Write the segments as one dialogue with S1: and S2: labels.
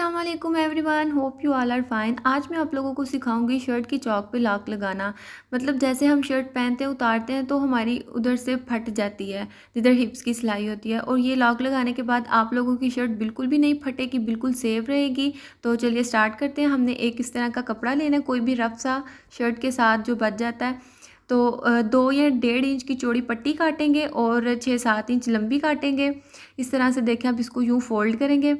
S1: अस्सलाम वालेकुम everyone hope you all are fine आज मैं आप लोगों को सिखाऊंगी शर्ट की चौक पे लाक लगाना मतलब जैसे हम शर्ट पहनते हैं उतारते हैं तो हमारी उधर से फट जाती है जिधर हिप्स की सिलाई होती है और ये लॉक लगाने के बाद आप लोगों की शर्ट बिल्कुल भी नहीं फटेगी बिल्कुल सेफ रहेगी तो चलिए स्टार्ट करते हैं हमने एक इस तरह का कपड़ा लेना है कोई भी रफ सा शर्ट के साथ जो बच जाता है तो दो या डेढ़ इंच की चौड़ी पट्टी काटेंगे और छः सात इंच लंबी काटेंगे इस तरह से देखें आप इसको यूँ फोल्ड करेंगे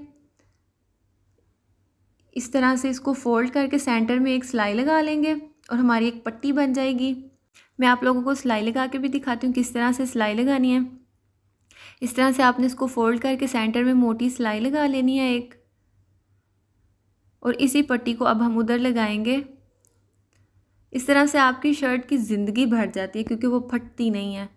S1: इस तरह से इसको फोल्ड करके सेंटर में एक सिलाई लगा लेंगे और हमारी एक पट्टी बन जाएगी मैं आप लोगों को सिलाई लगा के भी दिखाती हूँ किस तरह से सिलाई लगानी है इस तरह से आपने इसको फोल्ड करके सेंटर में मोटी सिलाई लगा लेनी है एक और इसी पट्टी को अब हम उधर लगाएंगे इस तरह से आपकी शर्ट की ज़िंदगी भर जाती है क्योंकि वो फटती नहीं है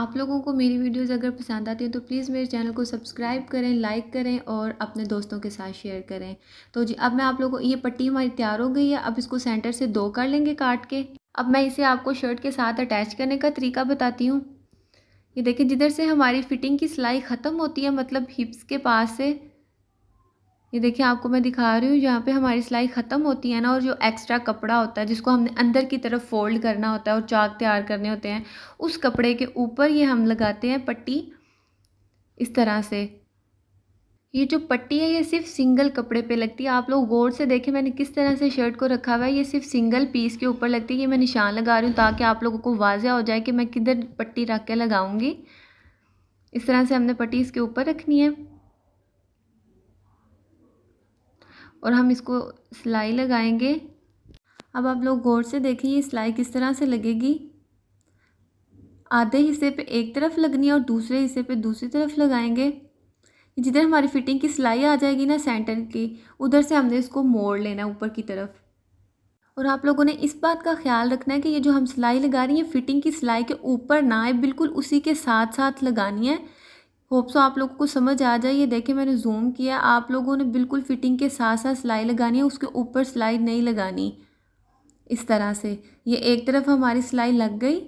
S1: आप लोगों को मेरी वीडियोस अगर पसंद आती हैं तो प्लीज़ मेरे चैनल को सब्सक्राइब करें लाइक करें और अपने दोस्तों के साथ शेयर करें तो जी अब मैं आप लोगों को ये पट्टी हमारी तैयार हो गई है अब इसको सेंटर से दो कर लेंगे काट के अब मैं इसे आपको शर्ट के साथ अटैच करने का तरीका बताती हूँ ये देखें जिधर से हमारी फिटिंग की सिलाई ख़त्म होती है मतलब हिप्स के पास से ये देखिए आपको मैं दिखा रही हूँ यहाँ पे हमारी सिलाई ख़त्म होती है ना और जो एक्स्ट्रा कपड़ा होता है जिसको हमने अंदर की तरफ फोल्ड करना होता है और चाक तैयार करने होते हैं उस कपड़े के ऊपर ये हम लगाते हैं पट्टी इस तरह से ये जो पट्टी है ये सिर्फ सिंगल कपड़े पे लगती है आप लोग गौर से देखें मैंने किस तरह से शर्ट को रखा हुआ है ये सिर्फ सिंगल पीस के ऊपर लगती है ये मैं निशान लगा रही हूँ ताकि आप लोगों को वाजह हो जाए कि मैं किधर पट्टी रख के लगाऊंगी इस तरह से हमने पट्टी इसके ऊपर रखनी है और हम इसको सिलाई लगाएंगे अब आप लोग गौर से देखें ये सिलाई किस तरह से लगेगी आधे हिस्से पे एक तरफ लगनी है और दूसरे हिस्से पे दूसरी तरफ लगाएंगे जिधर हमारी फिटिंग की सिलाई आ जाएगी ना सेंटर की उधर से हमने इसको मोड़ लेना ऊपर की तरफ और आप लोगों ने इस बात का ख्याल रखना है कि ये जो हम सिलाई लगा रही हैं फिटिंग की सिलाई के ऊपर ना है बिल्कुल उसी के साथ साथ लगानी है होप सो आप लोगों को समझ आ जाए ये देखिए मैंने जूम किया आप लोगों ने बिल्कुल फिटिंग के साथ साथ सिलाई लगानी है उसके ऊपर सिलाई नहीं लगानी इस तरह से ये एक तरफ हमारी सिलाई लग गई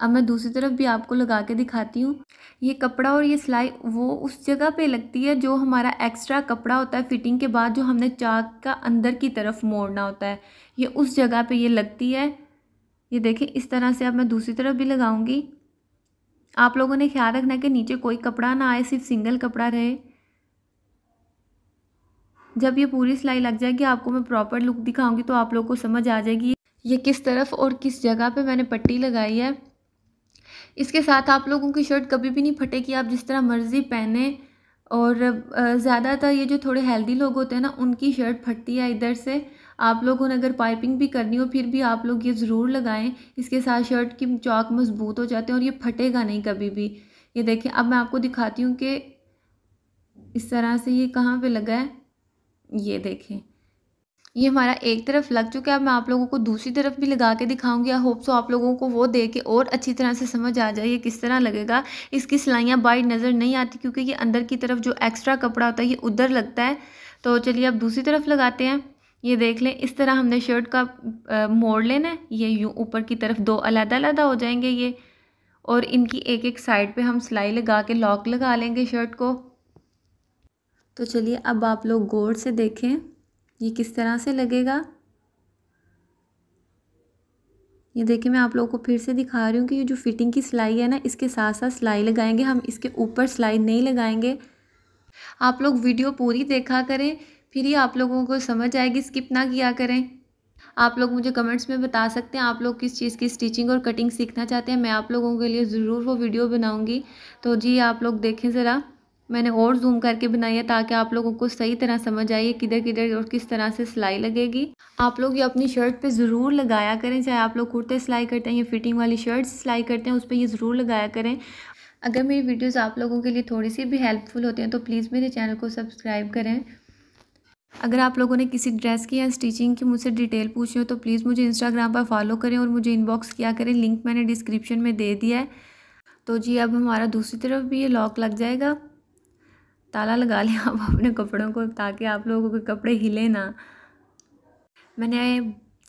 S1: अब मैं दूसरी तरफ भी आपको लगा के दिखाती हूँ ये कपड़ा और ये सिलाई वो उस जगह पे लगती है जो हमारा एक्स्ट्रा कपड़ा होता है फिटिंग के बाद जो हमने चाक का अंदर की तरफ मोड़ना होता है ये उस जगह पे ये लगती है ये देखें इस तरह से अब मैं दूसरी तरफ भी लगाऊंगी आप लोगों ने ख्याल रखना कि नीचे कोई कपड़ा ना आए सिर्फ सिंगल कपड़ा रहे जब ये पूरी सिलाई लग जाएगी आपको मैं प्रॉपर लुक दिखाऊंगी तो आप लोगों को समझ आ जाएगी ये किस तरफ और किस जगह पे मैंने पट्टी लगाई है इसके साथ आप लोगों की शर्ट कभी भी नहीं फटेगी आप जिस तरह मर्ज़ी पहने और ज़्यादातर ये जो थोड़े हेल्दी लोग होते हैं ना उनकी शर्ट फटती है इधर से आप लोगों ने अगर पाइपिंग भी करनी हो फिर भी आप लोग ये ज़रूर लगाएं इसके साथ शर्ट की चौक मजबूत हो जाते हैं और ये फटेगा नहीं कभी भी ये देखें अब मैं आपको दिखाती हूँ कि इस तरह से ये कहाँ पर लगा है ये देखें ये हमारा एक तरफ लग चुका है अब मैं आप लोगों को दूसरी तरफ भी लगा के दिखाऊंगी आई होप सो आप लोगों को वो देख के और अच्छी तरह से समझ आ जाए ये किस तरह लगेगा इसकी सिलाइयाँ बाइट नज़र नहीं आती क्योंकि ये अंदर की तरफ जो एक्स्ट्रा कपड़ा होता है ये उधर लगता है तो चलिए अब दूसरी तरफ लगाते हैं ये देख लें इस तरह हमने शर्ट का आ, मोड़ लेना है ये यूँ ऊपर की तरफ दो अलग अलग हो जाएंगे ये और इनकी एक एक साइड पे हम सिलाई लगा के लॉक लगा लेंगे शर्ट को तो चलिए अब आप लोग गौर से देखें ये किस तरह से लगेगा ये देखिए मैं आप लोगों को फिर से दिखा रही हूँ कि ये जो फिटिंग की सिलाई है ना इसके साथ साथ सिलाई लगाएंगे हम इसके ऊपर सिलाई नहीं लगाएंगे आप लोग वीडियो पूरी देखा करें फिर ये आप लोगों को समझ आएगी स्किप ना किया करें आप लोग मुझे कमेंट्स में बता सकते हैं आप लोग किस चीज़ की स्टिचिंग और कटिंग सीखना चाहते हैं मैं आप लोगों के लिए ज़रूर वो वीडियो बनाऊँगी तो जी आप लोग देखें ज़रा मैंने और जूम करके बनाई है ताकि आप लोगों को सही तरह समझ आइए किधर किधर और किस तरह से सिलाई लगेगी आप लोग ये अपनी शर्ट पे ज़रूर लगाया करें चाहे आप लोग कुर्ते सिलाई करते हैं या फिटिंग वाली शर्ट सिलाई करते हैं उस पर ये ज़रूर लगाया करें अगर मेरी वीडियोज़ आप लोगों के लिए थोड़ी सी भी हेल्पफुल होते हैं तो प्लीज़ मेरे चैनल को सब्सक्राइब करें अगर आप लोगों ने किसी ड्रेस की या स्टिचिंग की मुझसे डिटेल पूछी हो तो प्लीज़ मुझे इंस्टाग्राम पर फॉलो करें और मुझे इनबॉक्स किया करें लिंक मैंने डिस्क्रिप्शन में दे दिया है तो जी अब हमारा दूसरी तरफ भी ये लॉक लग जाएगा ताला लगा लें आप अपने कपड़ों को ताकि आप लोगों के कपड़े हिले ना मैंने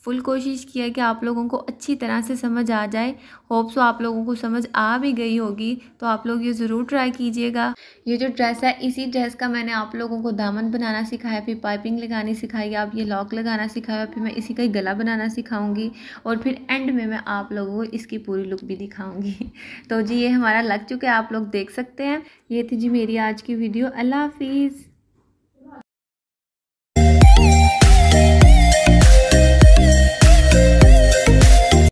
S1: फुल कोशिश किया कि आप लोगों को अच्छी तरह से समझ आ जाए होप सो आप लोगों को समझ आ भी गई होगी तो आप लोग ये ज़रूर ट्राई कीजिएगा ये जो ड्रेस है इसी ड्रेस का मैंने आप लोगों को दामन बनाना सिखाया फिर पाइपिंग लगानी सिखाई आप ये लॉक लगाना सिखाया फिर मैं इसी का ही गला बनाना सिखाऊंगी और फिर एंड में मैं आप लोगों को इसकी पूरी लुक भी दिखाऊँगी तो जी ये हमारा लग चुका है आप लोग देख सकते हैं ये थी जी मेरी आज की वीडियो अल्लाह हाफिज़